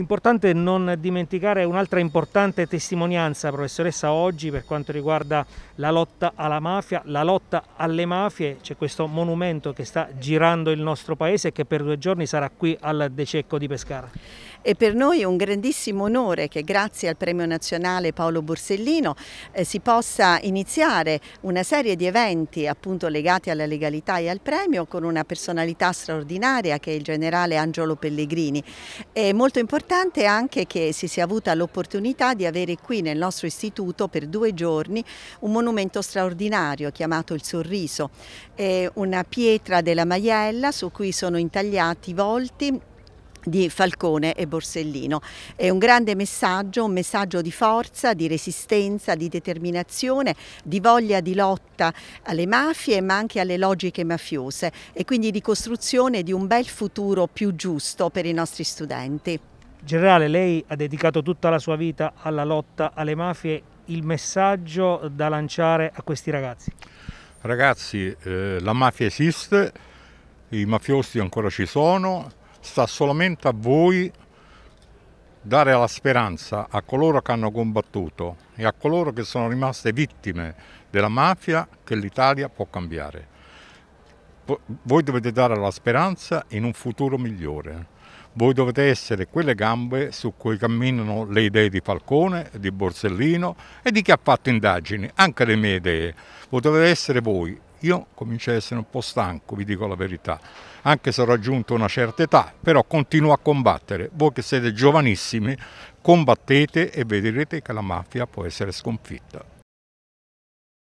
Importante non dimenticare un'altra importante testimonianza, professoressa, oggi per quanto riguarda la lotta alla mafia, la lotta alle mafie, c'è questo monumento che sta girando il nostro paese e che per due giorni sarà qui al Dececco di Pescara e per noi è un grandissimo onore che grazie al Premio Nazionale Paolo Borsellino eh, si possa iniziare una serie di eventi appunto legati alla legalità e al premio con una personalità straordinaria che è il generale Angelo Pellegrini. È molto importante anche che si sia avuta l'opportunità di avere qui nel nostro istituto per due giorni un monumento straordinario chiamato il sorriso, è una pietra della maiella su cui sono intagliati volti di Falcone e Borsellino. È un grande messaggio, un messaggio di forza, di resistenza, di determinazione, di voglia di lotta alle mafie ma anche alle logiche mafiose e quindi di costruzione di un bel futuro più giusto per i nostri studenti. Generale, lei ha dedicato tutta la sua vita alla lotta alle mafie, il messaggio da lanciare a questi ragazzi? Ragazzi, eh, la mafia esiste, i mafiosi ancora ci sono, Sta solamente a voi dare la speranza a coloro che hanno combattuto e a coloro che sono rimaste vittime della mafia che l'Italia può cambiare. Voi dovete dare la speranza in un futuro migliore. Voi dovete essere quelle gambe su cui camminano le idee di Falcone, di Borsellino e di chi ha fatto indagini, anche le mie idee. Voi dovete essere voi io comincio ad essere un po' stanco, vi dico la verità, anche se ho raggiunto una certa età, però continuo a combattere. Voi che siete giovanissimi, combattete e vedrete che la mafia può essere sconfitta.